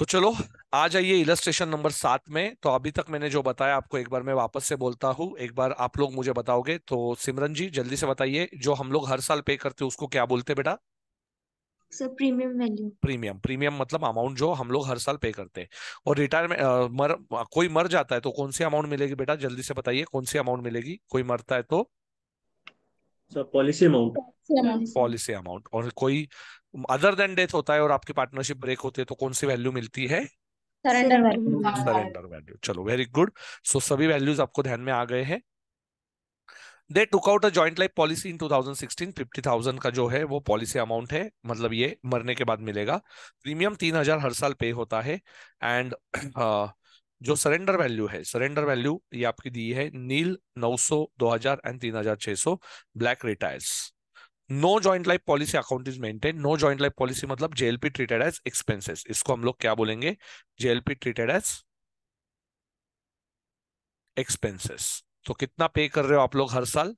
तो चलो आ जाइए इलस्ट्रेशन नंबर सात में तो अभी तक मैंने जो बताया आपको एक बार मैं वापस से बोलता हूँ एक बार आप लोग मुझे बताओगे तो सिमरन जी जल्दी से बताइए जो हम लोग हर साल पे करते हैं उसको क्या बोलते हैं बेटा sir premium value premium premium मतलब अमाउंट जो हम लोग हर साल पे करते हैं और रिटायरमेंट मर कोई मर जाता है तो कौन सी अमाउंट मिलेगी बेटा जल्दी से बताइए कौन सी अमाउंट मिलेगी कोई मरता है तो पॉलिसी अमाउंट और कोई अदर देन डेथ होता है और आपकी पार्टनरशिप ब्रेक होती है तो कौन सी वैल्यू मिलती है सरेंडर वैल्यू चलो वेरी गुड सो सभी वैल्यूज आपको ध्यान में आ गए हैं they took out a joint life policy in 2016 50,000 का जो है वो पॉलिसी अमाउंट है मतलब ये मरने के बाद मिलेगा प्रीमियम तीन हजार हर साल पे होता है एंड uh, जो सरेंडर वैल्यू है सरेंडर वैल्यू ये आपकी दी है नील 900 2000 and 3600 black retires no joint life policy account is maintain no joint life policy मतलब जेएलपी ट्रीटेड एज एक्सपेंसेस इसको हम लोग क्या बोलेंगे जेएलपी ट्रीटेड एज एक्सपेंसेस तो कितना पे कर रहे हो आप लोग हर साल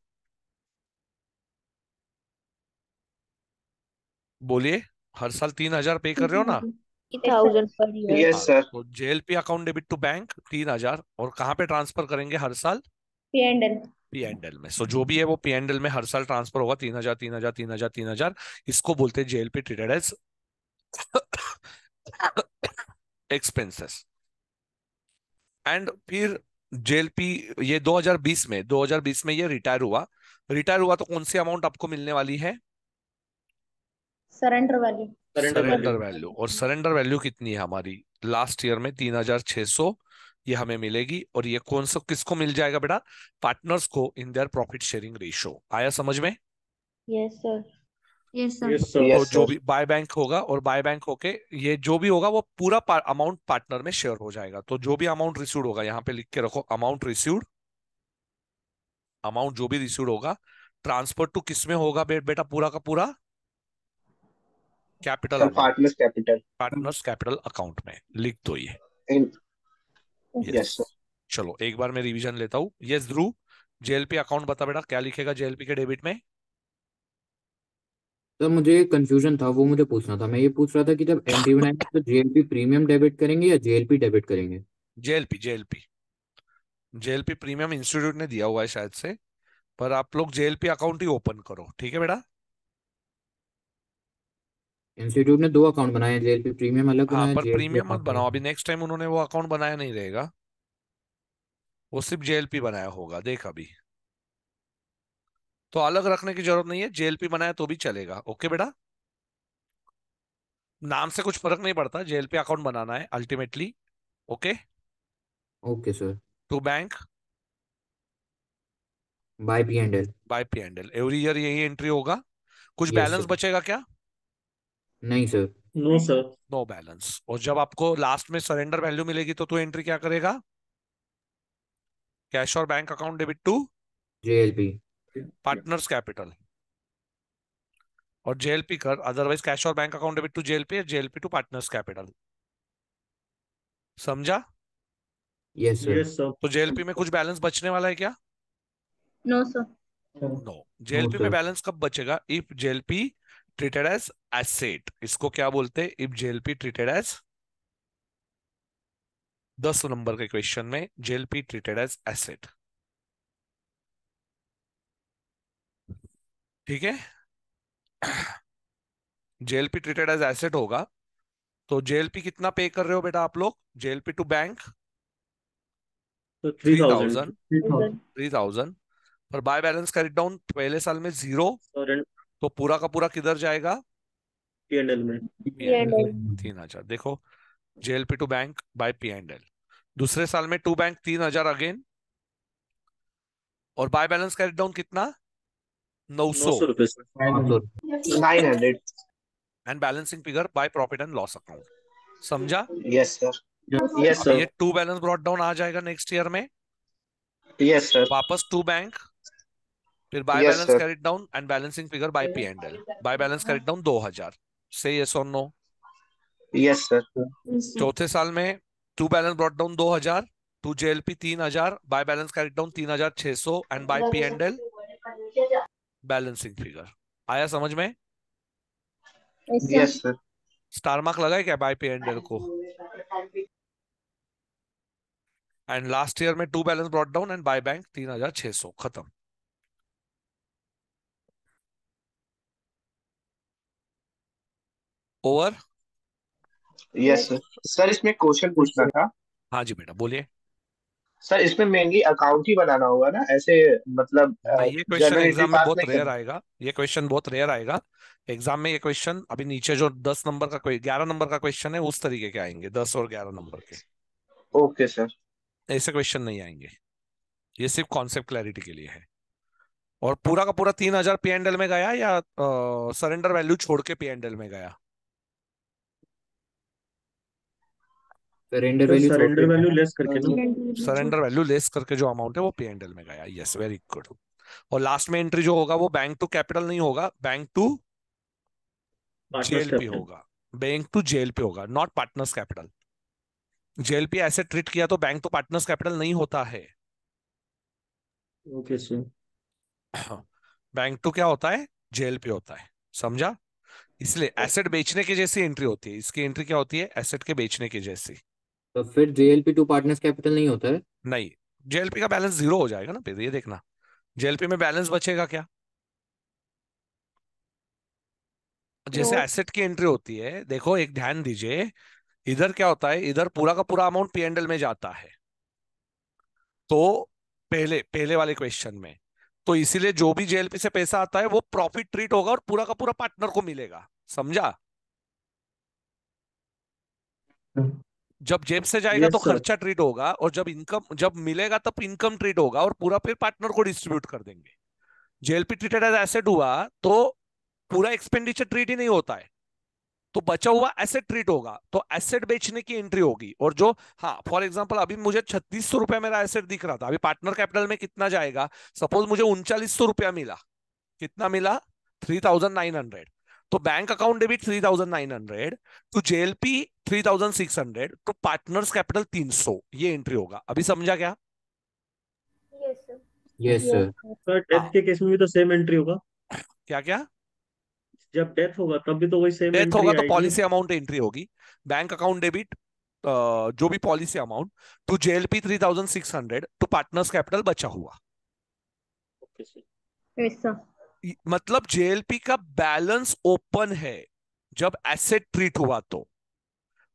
बोलिए हर साल तीन हजार पे कर रहे हो ना JLP account debit to bank तीन हजार और कहाँ पे ट्रांसफर करेंगे हर साल P and L P and L में सो so, जो भी है वो पी एंड एल में हर साल ट्रांसफर होगा तीन हजार तीन हजार तीन हजार तीन हजार इसको बोलते हैं JLP treated as expenses and फिर जेएलपी ये 2020 में 2020 में ये रिटायर हुआ रिटायर हुआ तो कौन सी अमाउंट आपको मिलने वाली है सरेंडर वाली सरेंडर वैल्यू और सरेंडर वैल्यू कितनी है हमारी लास्ट ईयर में तीन हजार छह सौ ये हमें मिलेगी और ये कौन सा किसको मिल जाएगा बेटा पार्टनर्स को in their profit sharing ratio आया समझ में यस सर यस सर जो भी बाय बैंक होगा और बाय बैंक होके ये जो भी होगा वो पूरा अमाउंट पार्टनर में शेयर हो जाएगा तो जो भी अमाउंट रिसीव होगा यहाँ पे लिख के रखो अमाउंट रिसीव अमाउंट जो भी रिसीव होगा ट्रांसफर टू किस में होगा बेटा पूरा का पूरा capital partners capital partners capital account में लिख दो ये चलो एक बार मैं रिवीजन लेता हूँ ये ध्रुव जेएलपी अकाउंट बता बेटा क्या लिखेगा जेएलपी के डेबिट में सर मुझे कंफ्यूजन था वो मुझे पूछना था मैं ये पूछ रहा था कि जब एनडीवी बनाएंगे तो जेएलपी प्रीमियम डेबिट करेंगे या जेएलपी डेबिट करेंगे JLP JLP JLP premium institute ने दिया हुआ है शायद से पर आप लोग जेएलपी अकाउंट ही ओपन करो ठीक है बेटा इंस्टीट्यूट ने दो अकाउंट बनाए हैं जेएलपी प्रीमियम अलग हाँ बनाया पर JLP प्रीमियम मत बनाओ अभी नेक्स्ट टाइम उन्होंने वो अकाउंट बनाया नहीं रहेगा वो सिर्फ जेएलपी बनाया होगा देख अभी तो अलग रखने की जरूरत नहीं है जेएलपी बनाया तो भी चलेगा ओके बेटा नाम से कुछ फर्क नहीं पड़ता जेएलपी अकाउंट बनाना है ultimately okay okay sir to bank by P and L by P and L every year यही एंट्री होगा कुछ बैलेंस बचेगा क्या नहीं sir no sir no balance और जब आपको लास्ट में सरेंडर वैल्यू मिलेगी तो तू एंट्री क्या करेगा कैश और bank account debit to JLP partners capital और जेएलपी कर अदरवाइज कैश और bank account debit to JLP JLP to partners capital समझा यस सर तो जेएलपी में कुछ बैलेंस बचने वाला है क्या नो सर नो जेएलपी में बैलेंस कब बचेगा if JLP treated as asset इसको क्या बोलते हैं इफ जेएलपी ट्रीटेड एज दस नंबर के क्वेश्चन में जेएलपी ट्रीटेड एज एसेट ठीक है जेएलपी ट्रीटेड एज एसेट होगा तो जेएलपी कितना पे कर रहे हो बेटा आप लोग JLP to bank three thousand three thousand पर बाय बैलेंस करेक्ट डाउन पहले साल में जीरो तो पूरा का पूरा किधर जाएगा पीएनएल में तीन हजार देखो JLP to bank by PNL दूसरे साल में टू बैंक तीन हजार अगेन और बाय बैलेंस कैरी डाउन कितना नौ सौ nine hundred and balancing figure by profit and loss account समझा यस सर यस सर ये टू बैलेंस ब्रॉट डाउन आ जाएगा नेक्स्ट ईयर में यस सर वापस टू बैंक फिर by balance carried down and balancing figure by P and L by balance carried down दो हजार से यस और नो यस सर चौथे साल में टू बैलेंस ब्रॉट डाउन दो हजार टू जे एल पी तीन हजार बाय बैलेंस कैरेट डाउन तीन हजार छह 3600 and by P and L balancing figure आया समझ में यस सर स्टार मार्क लगा क्या बाय पी एंड एल को एंड लास्ट ईयर में to balance brought down and by bank तीन हजार छह सौ खत्म ओवर यस सर इसमें क्वेश्चन पूछना था हाँ जी बेटा बोलिए सर इसमें मेनली अकाउंट ही बनाना होगा ना ऐसे मतलब हाँ, uh, ये क्वेश्चन एग्जाम में बहुत रेयर आएगा ये क्वेश्चन बहुत रेयर आएगा एग्जाम में ये क्वेश्चन अभी नीचे जो दस नंबर का कोई ग्यारह नंबर का क्वेश्चन है उस तरीके के आएंगे दस और ग्यारह नंबर के ओके सर ऐसे क्वेश्चन नहीं आएंगे ये सिर्फ कॉन्सेप्ट क्लैरिटी के लिए है और पूरा का पूरा तीन हजार पी एंडल में गया या सरेंडर uh, वैल्यू छोड़ के पी एंडल में गया surrender value surrender value less करके जो सरेंडर वैल्यू लेस करके जो अमाउंट है वो पी एंड एल में गया यस वेरी गुड और लास्ट में एंट्री जो होगा वो बैंक टू कैपिटल नहीं होगा बैंक टू जेएलपी होगा बैंक टू जेएलपी होगा नॉट पार्टनर्स कैपिटल जेएलपी ऐसे ट्रीट किया तो बैंक टू पार्टनर्स कैपिटल नहीं होता है ओके सर बैंक टू क्या होता है जेएलपी होता है समझा इसलिए एसेट बेचने के जैसी एंट्री होती है इसकी एंट्री क्या होती है एसेट के बेचने के जैसी तो फिर जेएलपी टू पार्टनर्स कैपिटल नहीं होता है नहीं जेएलपी का बैलेंस जीरो हो जाएगा ना फिर ये देखना जेएलपी में बैलेंस बचेगा क्या जैसे एसेट तो- की एंट्री होती है देखो एक ध्यान दीजिए इधर क्या होता है इधर पूरा का पूरा अमाउंट पीएनएल में जाता है तो पहले पहले वाले क्वेश्चन में तो इसीलिए जो भी जेएलपी से पैसा आता है वो प्रॉफिट ट्रीट होगा और पूरा का पूरा पार्टनर को मिलेगा समझा हम्म। जब जेब से जाएगा yes, तो खर्चा ट्रीट होगा और जब इनकम जब मिलेगा तब इनकम ट्रीट होगा और पूरा फिर पार्टनर को डिस्ट्रीब्यूट कर देंगे जेएलपी ट्रीटेड एज एसेट हुआ तो पूरा एक्सपेंडिचर ट्रीट ही नहीं होता है तो बचा हुआ एसेट ट्रीट होगा तो एसेट बेचने की एंट्री होगी और जो हाँ फॉर एग्जाम्पल अभी मुझे छत्तीस सौ रुपया मेरा एसेट दिख रहा था अभी पार्टनर कैपिटल में कितना जाएगा सपोज मुझे उनचालीस सौ रुपया मिला कितना मिला थ्री थाउजेंड नाइन हंड्रेड तो bank account debit 3900 to JLP 3600 to partners capital 300 ये एंट्री होगा अभी समझा क्या yes sir yes sir death के केस में भी तो सेम एंट्री होगा क्या क्या जब डेथ होगा तब भी तो वही सेम डेथ होगा तो पॉलिसी अमाउंट एंट्री होगी बैंक अकाउंट डेबिट जो भी policy amount to JLP hundred to partners capital बचा हुआ मतलब जेएलपी का बैलेंस ओपन है जब एसेट ट्रीट हुआ तो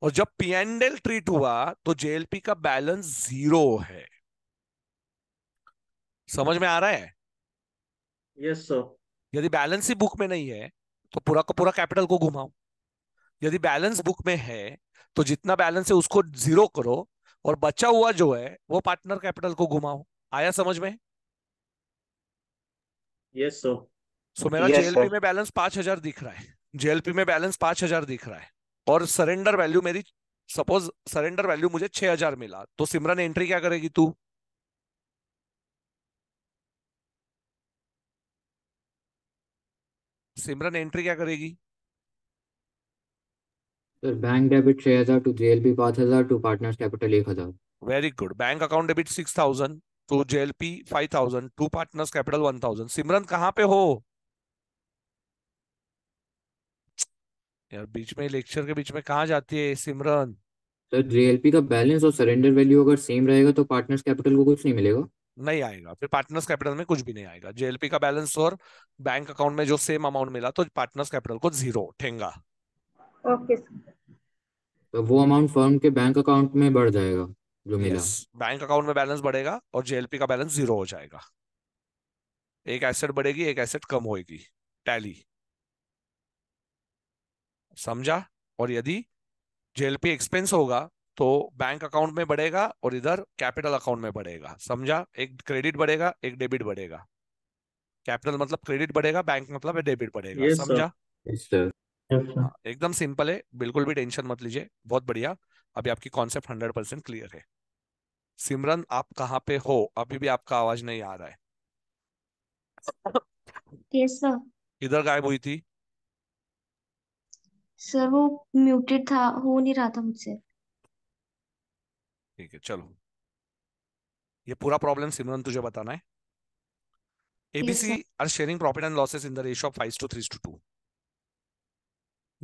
और जब पीएनडेल ट्रीट हुआ तो जेएलपी का बैलेंस जीरो है समझ में आ रहा है यस सर यदि बैलेंस ही बुक में नहीं है तो पूरा का पूरा कैपिटल को घुमाओ यदि बैलेंस बुक में है तो जितना बैलेंस है उसको जीरो करो और बचा हुआ जो है वो पार्टनर कैपिटल को घुमाओ आया समझ में यस yes, सर सो मेरा जेएलपी में बैलेंस पांच हजार दिख रहा है जेएलपी में बैलेंस पांच हजार दिख रहा है और सरेंडर वैल्यू मेरी सपोज सरेंडर वैल्यू मुझे छह हजार मिला तो सिमरन एंट्री क्या करेगी तू सिमरन एंट्री क्या करेगी सर बैंक डेबिट छह हजार टू जेएलपी पांच हजार टू पार्टनर्स कैपिटल एक हजार very good bank account debit six thousand to JLP five thousand to partners capital one thousand Simran कहाँ पे हो यार बीच में लेक्चर के बीच में कहाँ जाती है सिमरन सर जीएलपी का बैलेंस और सरेंडर वैल्यू अगर सेम रहेगा तो पार्टनर्स कैपिटल को कुछ नहीं मिलेगा नहीं आएगा फिर पार्टनर्स कैपिटल में कुछ भी नहीं आएगा जेएलपी का बैलेंस और बैंक अकाउंट में जो सेम अमाउंट मिला तो पार्टनर्स कैपिटल को जीरो ठेंगा ओके सर तो वो अमाउंट फर्म के बैंक अकाउंट में बढ़ जाएगा जो मिला बैंक अकाउंट में बैलेंस बढ़ेगा और जेएलपी का बैलेंस जीरो हो जाएगा एक एसेट बढ़ेगी एक एसेट कम होगी टैली समझा और यदि जेएलपी एक्सपेंस होगा तो बैंक अकाउंट में बढ़ेगा और इधर कैपिटल अकाउंट में बढ़ेगा समझा एक क्रेडिट बढ़ेगा एक डेबिट बढ़ेगा कैपिटल मतलब क्रेडिट बढ़ेगा बैंक मतलब डेबिट बढ़ेगा yes, समझा yes, हाँ, एकदम सिंपल है बिल्कुल भी टेंशन मत लीजिए बहुत बढ़िया अभी आपकी कॉन्सेप्ट हंड्रेड परसेंट क्लियर है सिमरन आप कहाँ पे हो अभी भी आपका आवाज नहीं आ रहा है yes, इधर गायब हुई थी सर वो म्यूटेड था हो नहीं रहा था मुझसे ठीक है चलो ये पूरा प्रॉब्लम सिमरन तुझे बताना है ABC yes, are sharing profit and losses in the ratio of 5 to 3 to 2.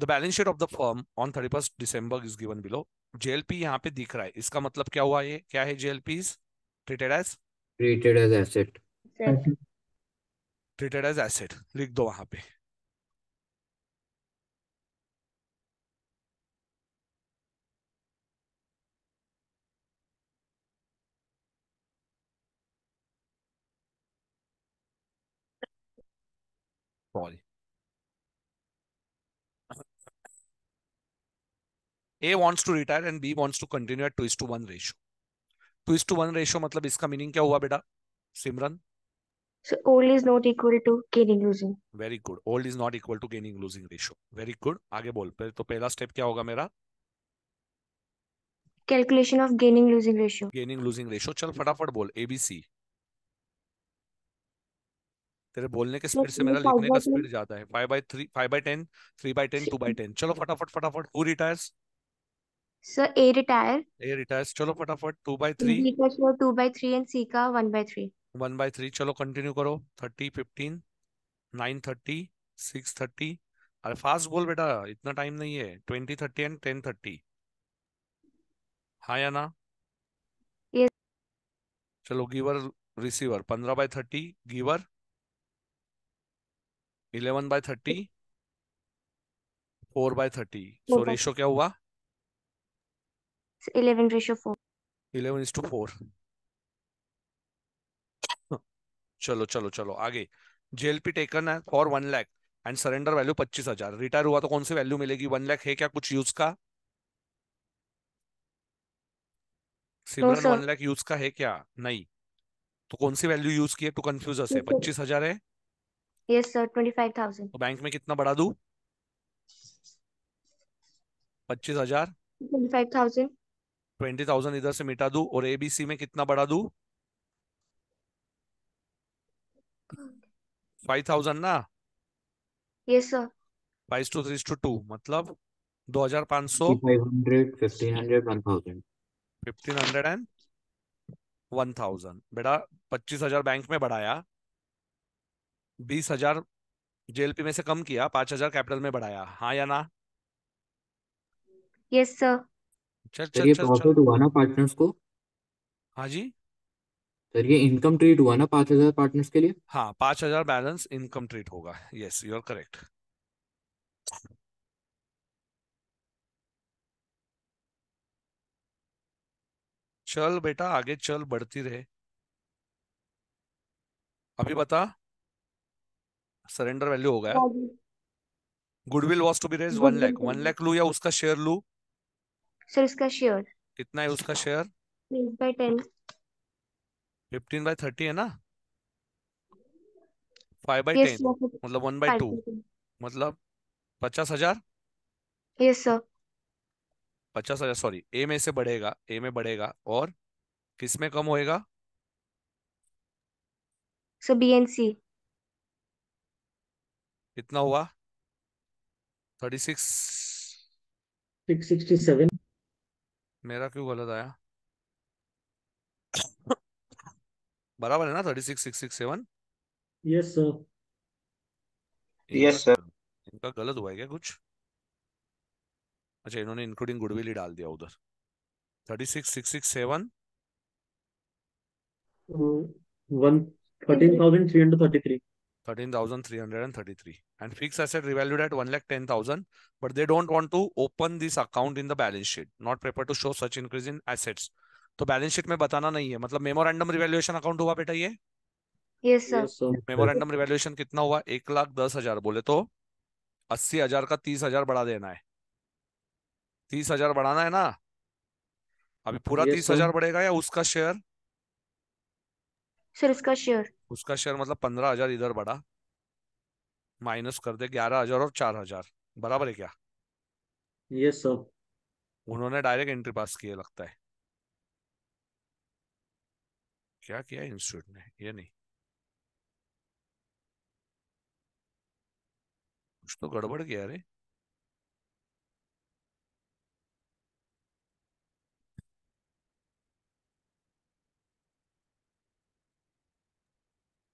The balance sheet of the firm on 31st December is given below. JLP यहाँ पे दिख रहा है इसका मतलब क्या हुआ ये क्या है JLP is treated as treated as asset treated as asset लिख दो वहां पे sorry A wants to retire and B wants to continue at two is to one ratio two is to one ratio मतलब इसका meaning क्या हुआ बेटा सिमरन So old is not equal to gaining losing. Very good. Old is not equal to gaining losing ratio. Very good. आगे बोल पर तो पहला स्टेप क्या होगा मेरा calculation of gaining losing ratio gaining losing ratio चल फटाफट बोल एबीसी तेरे बोलने के स्पीड से मेरा लिखने का स्पीड ज्यादा है five by three five by ten three by ten two by ten चलो फटाफट फटाफट who retires sir A retire A retires चलो फटाफट two by three two by three and C का one by three one by three चलो continue करो thirty fifteen nine thirty six thirty अरे fast बोल बेटा इतना टाइम नहीं है twenty thirty and ten thirty हाँ या ना yes. चलो गिवर रिसीवर पंद्रह by thirty giver eleven by thirty four by thirty so ratio क्या हुआ eleven ratio four eleven is to four चलो चलो चलो आगे जेएलपी टेकन है for one lakh and surrender value पच्चीस हजार रिटायर हुआ तो कौन सी वैल्यू मिलेगी वन लैख है क्या कुछ यूज का सिमरन वन लैख यूज का है क्या नहीं तो कौन सी वैल्यू यूज की है टू कंफ्यूज है पच्चीस हजार है yes sir twenty five thousand तो बैंक में कितना बढ़ा दू पच्चीस हजार twenty five thousand twenty thousand इधर से मिटा दू और एबीसी में कितना बढ़ा दू फाइव थाउजेंड ना yes sir five two three two two मतलब दो हजार पांच सौ hundred fifteen hundred one thousand fifteen hundred and one thousand बेटा पच्चीस हजार बैंक में बढ़ाया बीस हजार जेएलपी में से कम किया पांच हजार कैपिटल में बढ़ाया हाँ या ना यस सर चल चल प्रॉफिट हुआ ना पार्टनर्स को हाँ जी सर ये इनकम ट्रीट हुआ ना पांच हजार पार्टनर्स के लिए हाँ पांच हजार बैलेंस इनकम ट्रीट होगा यस यू आर करेक्ट चल बेटा आगे चल बढ़ती रहे अभी बता सरेंडर वैल्यू हो गया हाँ goodwill was to be raise one lakh one lakh लू या उसका शेयर लू सर इसका शेयर कितना है उसका शेयर फिफ्टीन बाई थर्टी है ना फाइव बाई टेन मतलब वन बाई टू मतलब पचास हजार पचास हजार सॉरी ए में से बढ़ेगा ए में बढ़ेगा और किस में कम होएगा सर बी एन सी कितना हुआ थर्टी सिक्स सिक्सटी सेवन मेरा क्यों गलत आया बराबर है ना thirty six six six seven yes sir yes sir इनका गलत हुआ है क्या कुछ अच्छा इन्होंने इंक्लूडिंग गुडविल ही डाल दिया उधर thirty six six six seven one thirteen thousand three hundred thirty three 13,333 and fixed asset revalued at 1,10,000 but they don't want to open this account in the balance sheet not prepared to show such increase in assets तो balance sheet में बताना नहीं है मतलब memorandum revaluation account हुआ बेटा ये yes sir memorandum revaluation कितना हुआ एक लाख दस हजार बोले तो अस्सी हजार का तीस हजार बढ़ा देना है तीस हजार बढ़ाना है ना अभी पूरा तीस हजार बढ़ेगा या उसका शेयर सर उसका शेयर उसका शेयर मतलब पंद्रह हजार इधर बढ़ा माइनस कर दे ग्यारह हजार और चार हजार बराबर है क्या ये सब उन्होंने डायरेक्ट एंट्री पास किए लगता है क्या किया इंस्टीट्यूट ने ये नहीं कुछ तो गड़बड़ किया रे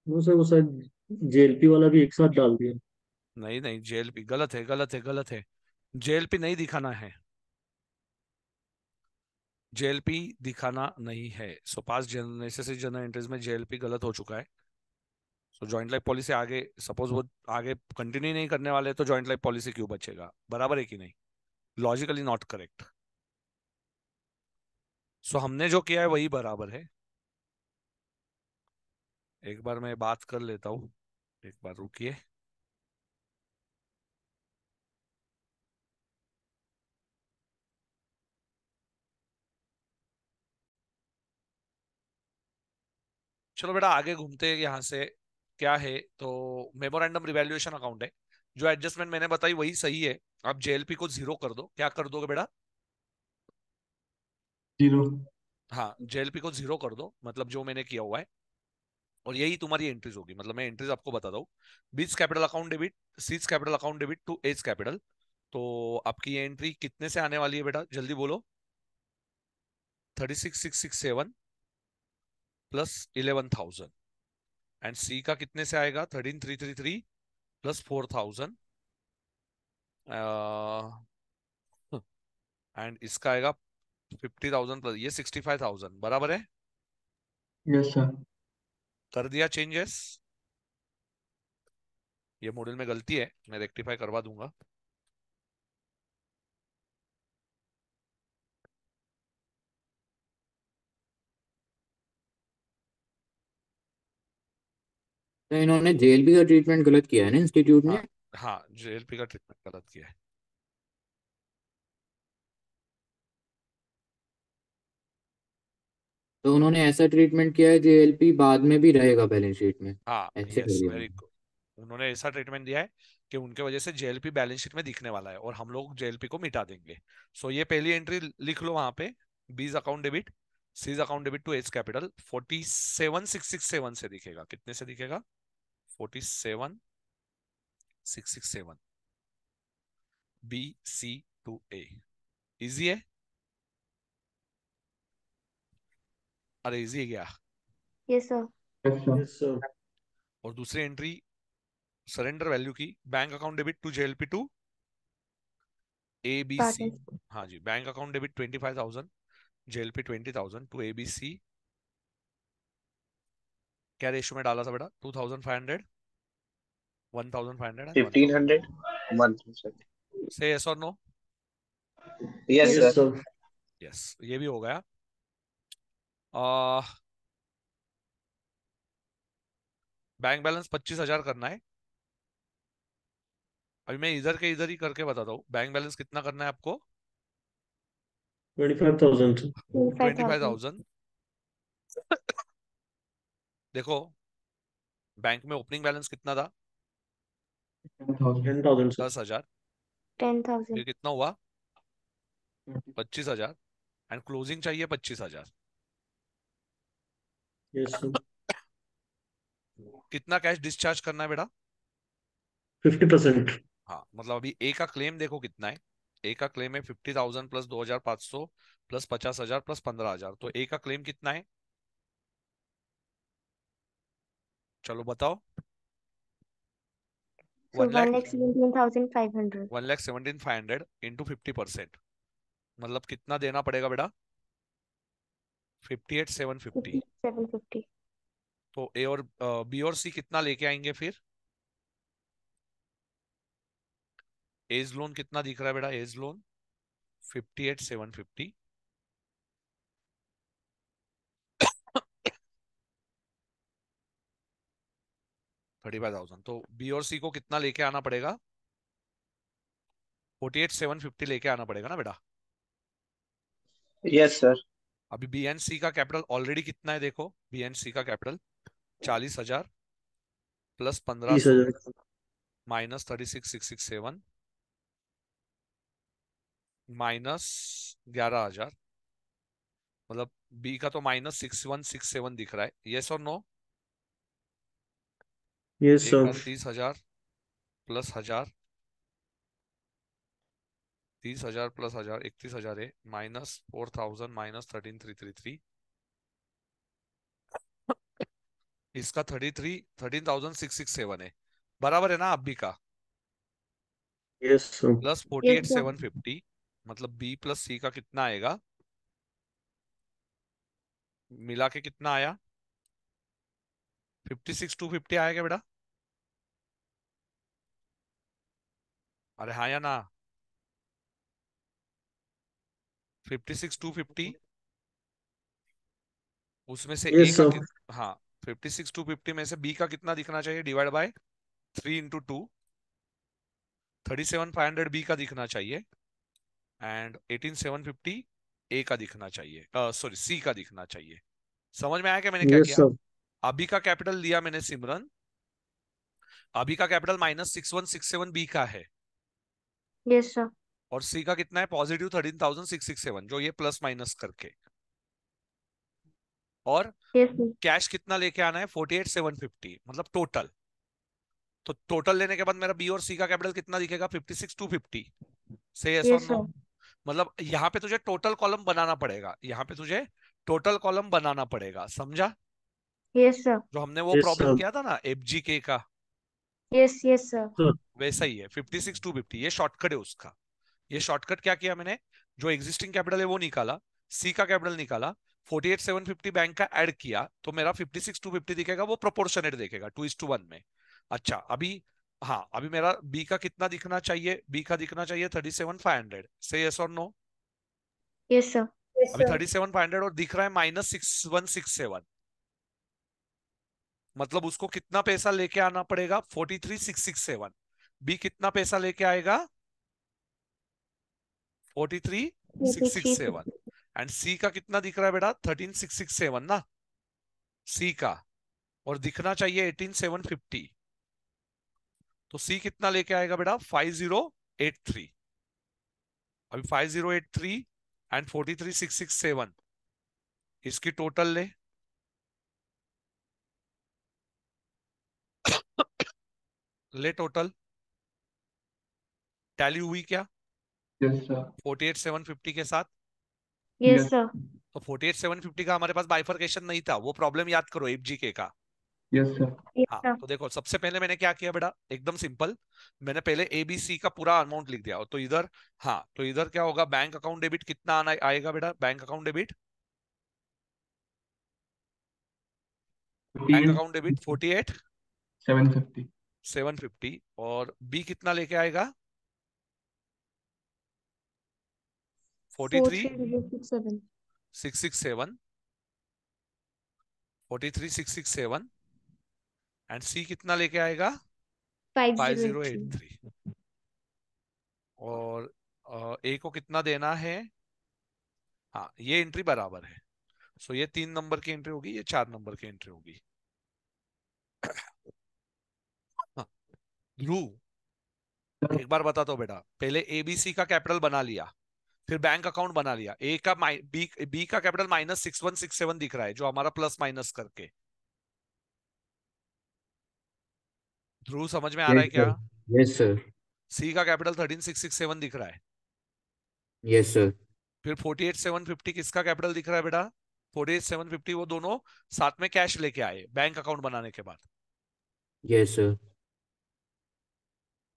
नो सर वो शायद जेएलपी वाला भी एक साथ डाल दिया नहीं नहीं जेएलपी गलत है गलत है गलत है जेएलपी नहीं दिखाना है जेएलपी दिखाना नहीं है so pass necessary journal entries में जेएलपी गलत हो चुका है सो जॉइंट लाइफ पॉलिसी आगे सपोज वो आगे कंटिन्यू नहीं करने वाले तो जॉइंट लाइफ पॉलिसी क्यों बचेगा बराबर है कि नहीं लॉजिकली नॉट करेक्ट सो हमने जो किया है वही बराबर है एक बार मैं बात कर लेता हूँ एक बार रुकिए चलो बेटा आगे घूमते हैं यहाँ से क्या है तो मेमोरेंडम रिवैल्यूएशन अकाउंट है जो एडजस्टमेंट मैंने बताई वही सही है आप जेएलपी को जीरो कर दो क्या कर दोगे बेटा जीरो हाँ जेएलपी को जीरो कर दो मतलब जो मैंने किया हुआ है और यही तुम्हारी एंट्रीज होगी मतलब मैं एंट्रीज आपको बता दू B's capital account debit C's capital account debit to A's capital तो आपकी ये एंट्री कितने से आने वाली है बेटा जल्दी बोलो thirty six six six seven plus eleven thousand and C का कितने से आएगा thirteen three three three plus four thousand and इसका आएगा फिफ्टी थाउजेंड प्लस ये सिक्सटी फाइव थाउजेंड बराबर है यस yes, सर कर दिया चेंजेस ये मॉडल में गलती है मैं रेक्टिफाई करवा दूंगा तो इन्होंने जेएलपी का ट्रीटमेंट गलत किया है ना इंस्टीट्यूट ने हाँ, हाँ जेएलपी का ट्रीटमेंट गलत किया है तो उन्होंने ऐसा ट्रीटमेंट किया है जेएलपी बाद में भी रहेगा बैलेंस शीट में हाँ ऐसे यस वेरी गुड उन्होंने ऐसा ट्रीटमेंट दिया है कि उनके वजह से जेएलपी बैलेंस शीट में दिखने वाला है और हम लोग जेएलपी को मिटा देंगे सो so, ये पहली एंट्री लिख लो वहां पे B's account debit C's account debit to H capital forty seven six six seven से दिखेगा कितने से दिखेगा forty seven six six seven B C to A easy है अरेजी है यस सर सर और दूसरी एंट्री सरेंडर वैल्यू की bank account debit to JLP to A B C हाँ जी bank account debit twenty five thousand JLP twenty thousand to A B C क्या ratio में डाला था बेटा two thousand five hundred one thousand five hundred fifteen hundred one thousand से yes और no yes yes ये भी हो गया बैंक बैलेंस पच्चीस हजार करना है अभी मैं इधर के इधर ही करके बताता हूँ बैंक बैलेंस कितना करना है आपको ट्वेंटी फाइव थाउजेंड देखो बैंक में ओपनिंग बैलेंस कितना था थाउजेंड दस हजार कितना हुआ पच्चीस हजार एंड क्लोजिंग चाहिए पच्चीस हजार कितना कैश डिस्चार्ज करना है बेटा फिफ्टी परसेंट हाँ मतलब अभी ए का क्लेम देखो कितना है ए का क्लेम है फिफ्टी थाउजेंड प्लस दो हजार पांच सौ प्लस पचास हजार प्लस पंद्रह हजार तो ए का क्लेम कितना है चलो बताओ one lakh seventeen five hundred into fifty percent मतलब कितना देना पड़ेगा बेटा fifty eight seven fifty seven fifty तो ए और बी और सी कितना लेके आएंगे फिर एज लोन कितना दिख रहा है बेटा A's loan fifty eight seven fifty thirty five thousand तो बी और सी को कितना लेके आना पड़ेगा फोर्टी एट सेवन फिफ्टी लेके आना पड़ेगा ना बेटा यस सर अभी बीएनसी का कैपिटल ऑलरेडी कितना है देखो बीएनसी का कैपिटल चालीस हजार प्लस पंद्रह minus thirty six six six seven minus ग्यारह हजार मतलब बी का तो minus six one six seven दिख रहा है यस और नो यस तीस हजार प्लस हजार तीस हजार प्लस हजार इकतीस हजार है minus four thousand minus thirteen three three three इसका thirty three thirteen thousand six six seven है बराबर है ना अब भी का yes plus forty eight seven fifty मतलब बी प्लस सी का कितना आएगा मिला के कितना आया फिफ्टी सिक्स टू फिफ्टी आएगा बेटा अरे हाँ या ना फिफ्टी सिक्स टू फिफ्टी उसमें से yes, ए का हाँ फिफ्टी सिक्स टू फिफ्टी में से बी का कितना दिखना चाहिए divide by three into two thirty seven five hundred B का दिखना चाहिए and eighteen seven fifty A का दिखना चाहिए सॉरी uh, सी का दिखना चाहिए समझ में आया क्या मैंने yes, क्या किया sir. अभी का कैपिटल लिया मैंने सिमरन अभी का capital minus six one six seven B का है यस yes, सर और सी का कितना है positive thirteen thousand six six seven जो ये प्लस माइनस करके और yes, कैश कितना लेके आना है फोर्टी एट सेवन फिफ्टी मतलब टोटल तो टोटल लेने के बाद मेरा बी और सी का कैपिटल कितना दिखेगा फिफ्टी सिक्स टू फिफ्टी से yes, मतलब यहाँ पे तुझे टोटल कॉलम बनाना पड़ेगा यहाँ पे तुझे टोटल कॉलम बनाना पड़ेगा समझा yes, जो हमने वो yes, प्रॉब्लम किया था ना एफ जी के का यस यस सर वैसा ही है फिफ्टी सिक्स टू फिफ्टी ये शॉर्टकट है उसका ये शॉर्टकट क्या किया मैंने जो एग्जिस्टिंग कैपिटल है वो निकाला सी का कैपिटल निकाला 48750 बैंक का ऐड किया तो मेरा 56250 दिखेगा वो प्रोपोर्शनेट देखेगा टू इज टू वन में अच्छा अभी हाँ अभी मेरा बी का कितना दिखना चाहिए बी का दिखना चाहिए थर्टी सेवन फाइव हंड्रेड से यस और नो यस सर अभी हंड्रेड और दिख रहा है minus six one six seven मतलब उसको कितना पैसा लेके आना पड़ेगा forty three six six seven B कितना पैसा लेके आएगा forty three six six seven and C का कितना दिख रहा है बेटा थर्टीन सिक्स सिक्स सेवन ना सी का और दिखना चाहिए एटीन सेवन फिफ्टी तो सी कितना लेके आएगा बेटा फाइव जीरो एट थ्री अभी five zero eight three and forty three six six seven इसकी टोटल ले ले टोटल टैली हुई क्या फोर्टी एट सेवन फिफ्टी के साथ yes sir forty eight seven fifty का हमारे पास बाइफरकेशन नहीं था वो प्रॉब्लम याद करो एफ जी के का यस yes, सर हाँ yes, तो देखो सबसे पहले मैंने क्या किया बेटा एकदम सिंपल मैंने पहले एबीसी का पूरा अमाउंट लिख दिया तो इधर हाँ तो इधर क्या होगा बैंक अकाउंट डेबिट कितना आना आएगा बेटा bank account debit bank account debit forty eight seven fifty seven fifty और बी कितना लेके आएगा forty three six six seven and C कितना लेके आएगा फाइव जीरो एट थ्री और ए को कितना देना है हाँ ये एंट्री बराबर है सो ये तीन नंबर की एंट्री होगी ये चार नंबर की एंट्री होगी ध्रुव हाँ, एक बार बता दो बेटा पहले एबीसी का कैपिटल बना लिया फिर बैंक अकाउंट बना लिया ए का बी बी का capital minus six one six seven दिख रहा है जो हमारा प्लस माइनस करके ध्रुव समझ में आ रहा है क्या यस सर सी का capital thirteen six six seven दिख रहा है यस सर फिर फोर्टी एट सेवन फिफ्टी किसका कैपिटल दिख रहा है बेटा फोर्टी एट सेवन फिफ्टी वो दोनों साथ में कैश लेके आए बैंक अकाउंट बनाने के बाद yes sir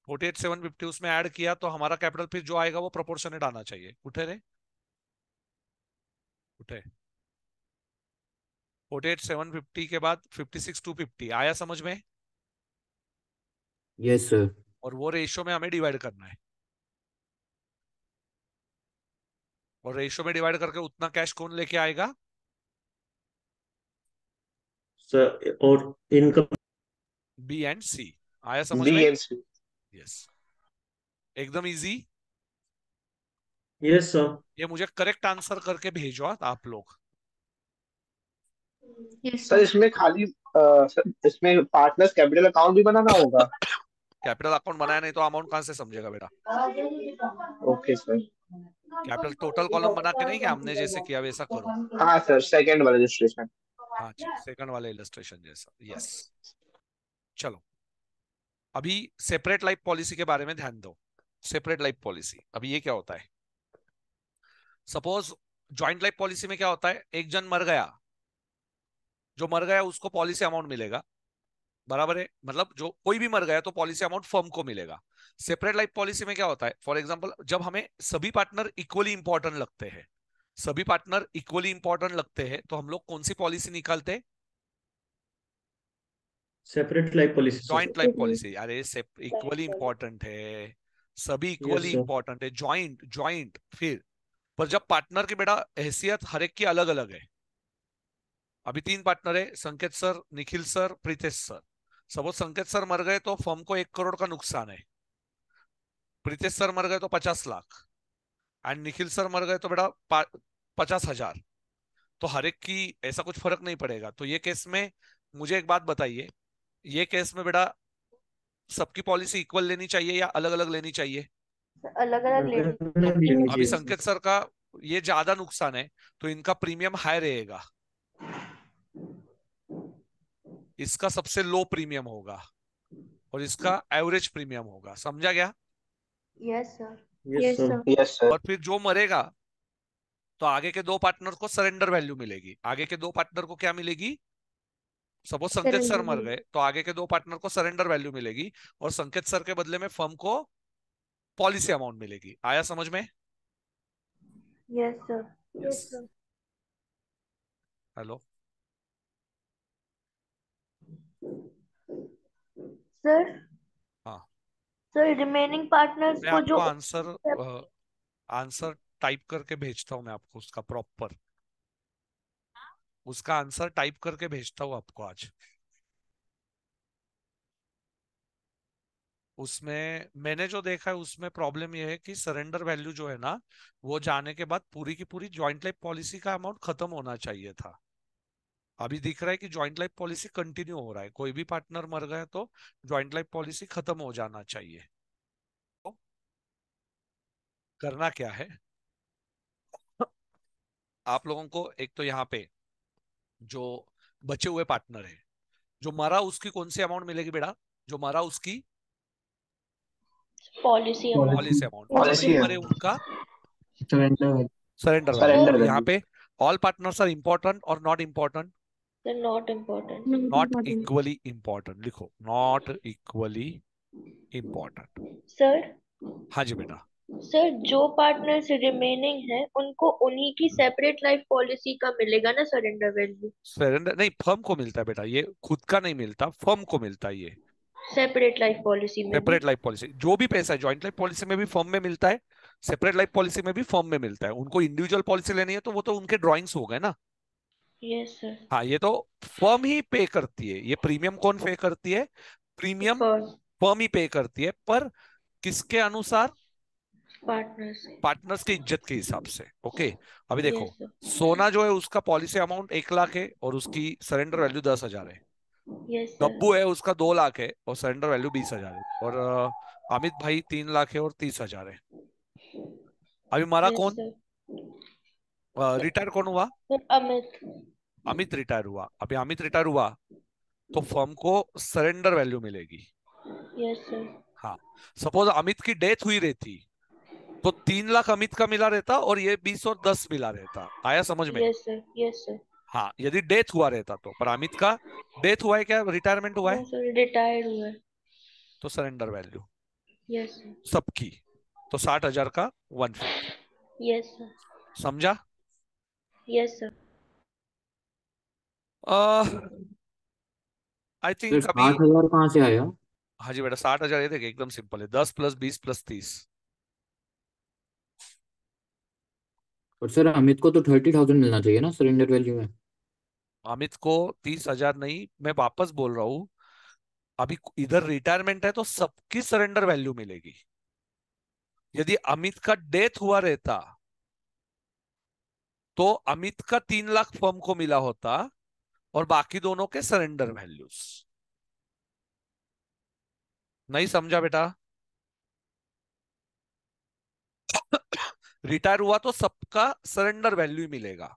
forty eight seven fifty उसमें ऐड किया तो हमारा कैपिटल फिर जो आएगा वो प्रोपोर्शनेट आना चाहिए उठे रे उठे फोर्टी एट सेवन फिफ्टी के बाद फिफ्टी सिक्स टू फिफ्टी आया समझ में यस सर और वो रेशियो में हमें डिवाइड करना है और रेशियो में डिवाइड करके उतना कैश कौन लेके आएगा सर और इनकम बी एंड सी आया समझ में बी एंड सी यस एकदम इजी यस सर ये मुझे करेक्ट आंसर करके भेजो आप लोग yes, सर इसमें खाली आ, सर इसमें पार्टनर्स कैपिटल अकाउंट भी बनाना होगा कैपिटल अकाउंट बनाया नहीं तो अमाउंट कहां से समझेगा बेटा okay sir capital total column बना के नहीं क्या हमने जैसे किया वैसा करो हाँ सर सेकंड वाला इलस्ट्रेशन हाँ सेकंड वाला इलस्ट्रेशन जैसा यस चलो अभी सेपरेट लाइफ पॉलिसी के बारे में ध्यान दो सेपरेट लाइफ पॉलिसी अभी ये क्या होता है सपोज ज्वाइंट लाइफ पॉलिसी में क्या होता है एक जन मर गया जो मर गया उसको पॉलिसी अमाउंट मिलेगा बराबर है मतलब जो कोई भी मर गया तो पॉलिसी अमाउंट फर्म को मिलेगा सेपरेट लाइफ पॉलिसी में क्या होता है फॉर एग्जाम्पल जब हमें सभी पार्टनर इक्वली इंपॉर्टेंट लगते हैं सभी पार्टनर इक्वली इंपॉर्टेंट लगते हैं तो हम लोग कौन सी पॉलिसी निकालते हैं separate life policy joint life policy अरे इक्वली इंपॉर्टेंट है सभी इक्वली इंपॉर्टेंट है ज्वाइंट ज्वाइंट फिर पर जब पार्टनर की बेटा हैसियत हर एक की अलग अलग है अभी तीन पार्टनर है Sanket sir Nikhil sir Pritesh sir suppose Sanket sir मर गए तो फर्म को एक करोड़ का नुकसान है प्रीतेश सर मर गए तो पचास लाख एंड निखिल सर मर गए तो बेटा पचास हजार तो हर एक की ऐसा कुछ फर्क नहीं पड़ेगा तो ये केस में मुझे एक बात बताइए ये केस में बेटा सबकी पॉलिसी इक्वल लेनी चाहिए या अलग अलग लेनी चाहिए अलग अलग लेनी अभी संकेत सर का ये ज्यादा नुकसान है तो इनका प्रीमियम हाई रहेगा इसका सबसे लो प्रीमियम होगा और इसका एवरेज प्रीमियम होगा समझा गया यस सर यस सर और फिर जो मरेगा तो आगे के दो पार्टनर को सरेंडर वैल्यू मिलेगी आगे के दो पार्टनर को क्या मिलेगी सपोज संकेत सर मर गए तो आगे के दो पार्टनर को सरेंडर वैल्यू मिलेगी और संकेत सर के बदले में फर्म को पॉलिसी अमाउंट मिलेगी आया समझ में hello sir sir remaining partners को जो आंसर आंसर टाइप करके भेजता हूँ मैं आपको उसका प्रॉपर उसका आंसर टाइप करके भेजता हूँ आपको आज उसमें मैंने जो देखा है उसमें प्रॉब्लम यह है कि सरेंडर वैल्यू जो है ना वो जाने के बाद पूरी की पूरी ज्वाइंट लाइफ पॉलिसी का अमाउंट खत्म होना चाहिए था अभी दिख रहा है कि ज्वाइंट लाइफ पॉलिसी कंटिन्यू हो रहा है कोई भी पार्टनर मर गया तो ज्वाइंट लाइफ पॉलिसी खत्म हो जाना चाहिए तो करना क्या है आप लोगों को एक तो यहाँ पे जो बचे हुए पार्टनर है जो मरा उसकी कौन सी अमाउंट मिलेगी बेटा जो मरा उसकी पॉलिसी पॉलिसी अमाउंट पॉलिसी मरे उनका सरेंडर सरेंडर यहाँ पे ऑल पार्टनर्स आर इम्पोर्टेंट और not important not important not equally important लिखो नॉट इक्वली इम्पोर्टेंट सर हाँ जी बेटा सर जो पार्टनर्स रिमेनिंग है उनको उन्हीं की सेपरेट लाइफ पॉलिसी का मिलेगा ना सरेंडर वैल्यू सरेंडर नहीं फर्म को मिलता है बेटा ये खुद का नहीं मिलता फर्म को मिलता है ये सेपरेट लाइफ पॉलिसी में सेपरेट लाइफ पॉलिसी जो भी पैसा जॉइंट लाइफ पॉलिसी में भी फर्म में मिलता है सेपरेट लाइफ पॉलिसी में भी फर्म में मिलता है उनको इंडिविजुअल पॉलिसी लेनी है तो वो तो उनके ड्रॉइंग्स हो गए ना यस yes, हाँ ये तो फर्म ही पे करती है ये प्रीमियम कौन पे करती है प्रीमियम फर्म ही पे करती है पर किसके अनुसार पार्टनर्स की इज्जत के हिसाब से ओके अभी देखो yes, सोना जो है उसका पॉलिसी अमाउंट एक लाख है और उसकी सरेंडर वैल्यू दस हजार है yes, है उसका दो लाख है और सरेंडर वैल्यू बीस हजार है और अमित भाई तीन लाख है और तीस हजार है अभी मारा yes, कौन रिटायर कौन हुआ अमित अमित रिटायर हुआ अभी अमित रिटायर हुआ तो फर्म को सरेंडर वैल्यू मिलेगी यस सर हाँ सपोज अमित की डेथ हुई रहती तो तीन लाख अमित का मिला रहता और ये बीस और दस मिला रहता आया समझ में यस यस हाँ यदि डेथ हुआ रहता तो पर अमित का डेथ हुआ है क्या रिटायरमेंट हुआ है हुआ तो सरेंडर वैल्यू यस सबकी तो साठ हजार का वन फिफ्टी यस समझा यस आई थिंक साठ हजार कहाँ से आया हाँ जी बेटा साठ हजार ये देखिए एकदम सिंपल है दस प्लस बीस प्लस तीस और सर अमित को तो थर्टी थाउजेंड मिलना चाहिए ना सरेंडर वैल्यू में अमित को तीस हजार नहीं मैं वापस बोल रहा हूँ अभी इधर रिटायरमेंट है तो सबकी सरेंडर वैल्यू मिलेगी यदि अमित का डेथ हुआ रहता तो अमित का तीन लाख फर्म को मिला होता और बाकी दोनों के सरेंडर वैल्यूज नहीं समझा बेटा रिटायर हुआ तो सबका सरेंडर वैल्यू मिलेगा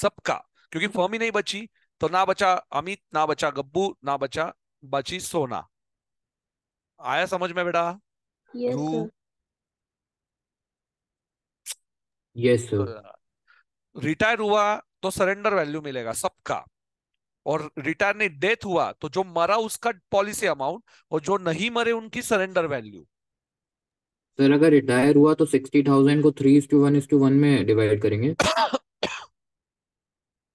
सबका क्योंकि फर्म ही नहीं बची तो ना बचा अमित ना बचा गब्बू ना बचा बची सोना आया समझ में बेटा यस तो, uh, रिटायर हुआ तो सरेंडर वैल्यू मिलेगा सबका और रिटायर नहीं डेथ हुआ तो जो मरा उसका पॉलिसी अमाउंट और जो नहीं मरे उनकी सरेंडर वैल्यू सर अगर रिटायर हुआ तो सिक्सटी थाउजेंड को three two one two one में डिवाइड करेंगे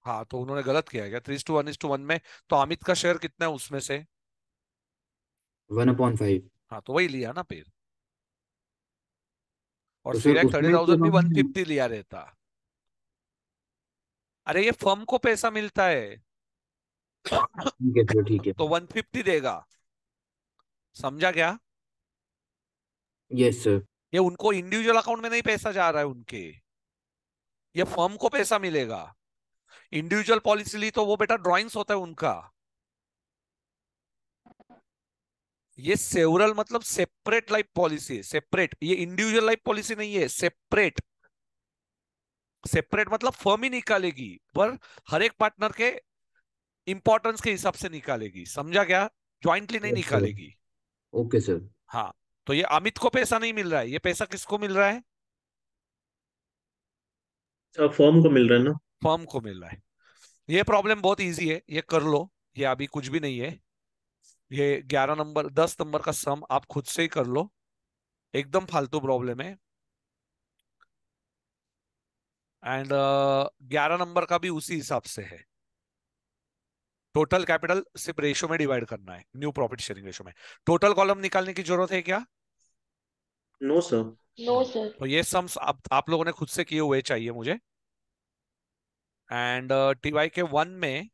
हाँ तो उन्होंने गलत किया क्या three two one two one में तो अमित का शेयर कितना है उसमें से वन अपॉन फाइव हाँ तो वही लिया ना फिर और तो फिर थर्टी थाउजेंड भी वन तो फिफ्टी लिया रहता अरे ये फर्म को पैसा मिलता है ठीक है ठीक है तो वन फिफ्टी देगा समझा क्या यस सर ये उनको इंडिविजुअल अकाउंट में नहीं पैसा जा रहा है उनके ये फर्म को पैसा मिलेगा इंडिविजुअल पॉलिसी ली तो वो बेटा ड्रॉइंग्स होता है उनका ये सेवरल मतलब सेपरेट लाइफ पॉलिसी सेपरेट ये इंडिविजुअल लाइफ पॉलिसी नहीं है सेपरेट सेपरेट मतलब फर्म ही निकालेगी पर हर एक पार्टनर के इंपॉर्टेंस के हिसाब से निकालेगी समझा गया ज्वाइंटली नहीं निकालेगी ओके सर हाँ तो ये अमित को पैसा नहीं मिल रहा है ये पैसा किसको मिल रहा है अच्छा, फॉर्म को मिल रहा है ना फॉर्म को मिल रहा है ये प्रॉब्लम बहुत इजी है ये कर लो ये अभी कुछ भी नहीं है ये ग्यारह नंबर दस नंबर का सम आप खुद से ही कर लो एकदम फालतू प्रॉब्लम है एंड uh, ग्यारह नंबर का भी उसी हिसाब से है टोटल कैपिटल सिर्फ रेशो में डिवाइड करना है न्यू प्रॉफिट शेयरिंग रेशो में टोटल कॉलम निकालने की जरूरत है क्या नो सर नो सर तो ये सम्स आप, आप लोगों ने खुद से किए हुए चाहिए मुझे एंड टीवाई के वन में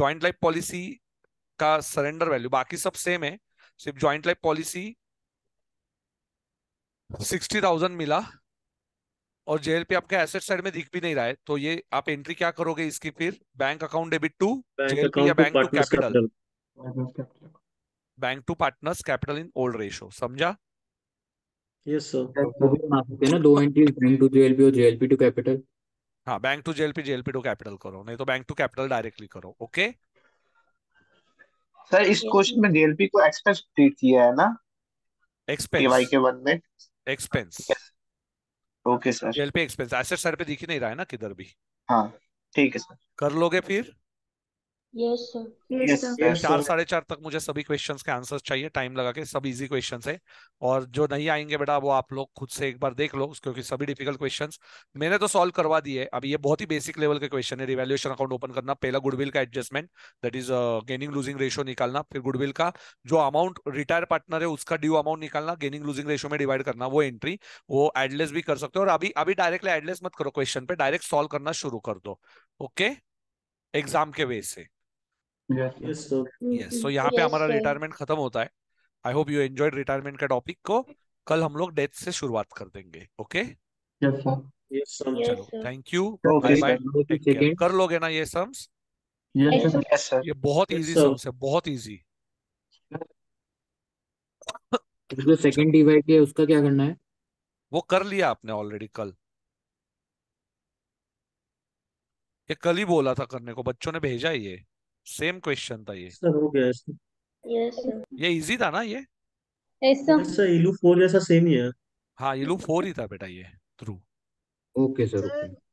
ज्वाइंट लाइफ पॉलिसी का सरेंडर वैल्यू बाकी सब सेम है सिर्फ joint life policy sixty thousand मिला और जेल पे आपके एसेट साइड में दिख भी नहीं रहा है तो ये आप एंट्री क्या करोगे इसकी फिर बैंक अकाउंट डेबिट टू जेल या bank to capital bank to partners capital in old ratio समझा बैंक टू जेएलपी और जेएलपी टू कैपिटल करो नहीं तो बैंक टू कैपिटल डायरेक्टली करो ओके सर इस क्वेश्चन में जेएलपी को एक्सपेंस ट्रीट किया है ना एक्सपेंस के वन में एक्सपेंस yes. ओके सर जेल पे एक्सपेंस एसेट साइड पे दिख ही नहीं रहा है ना किधर भी हाँ ठीक है सर कर लोगे फिर चार साढ़े चार तक मुझे सभी क्वेश्चन के आंसर चाहिए टाइम लगा के सब इजी क्वेश्चन है और जो नहीं आएंगे बेटा वो आप लोग खुद से एक बार देख लो क्योंकि सभी डिफिकल्ट क्वेश्चन मैंने तो सॉल्व करवा दिए अब ये बहुत ही बेसिक लेवल के क्वेश्चन है रिवेल्यूशन अकाउंट ओपन करना पहला गुडविल का adjustment that is gaining losing ratio निकालना फिर गुडविल का जो अमाउंट रिटायर पार्टनर है उसका ड्यू अमाउंट निकालना गेनिंग लूजिंग रेशियो में डिवाइड करना वो एंट्री वो एडलेस भी कर सकते हो और अभी अभी डायरेक्टली एडलेस मत करो क्वेश्चन पे डायरेक्ट सोल्व करना शुरू कर दो ओके एग्जाम के वे से यस यस सो यहाँ पे हमारा रिटायरमेंट खत्म होता है I hope you enjoy retirement का टॉपिक को कल हम लोग डेथ से शुरुआत कर देंगे ओके चलो थैंक यू कर लोगे ना ये सम्स ये बहुत इजी सम्स है बहुत इजी जो सेकंड डिवाइड है उसका क्या करना है वो कर लिया आपने ऑलरेडी कल ये कल ही बोला था करने को बच्चों ने भेजा ये सेम क्वेश्चन था ये सर हो गया यस सर ये इजी था ना ये यस सर इलू 4 जैसा सेम ही है हाँ इलू फोर ही था बेटा ये थ्रू ओके सर ओके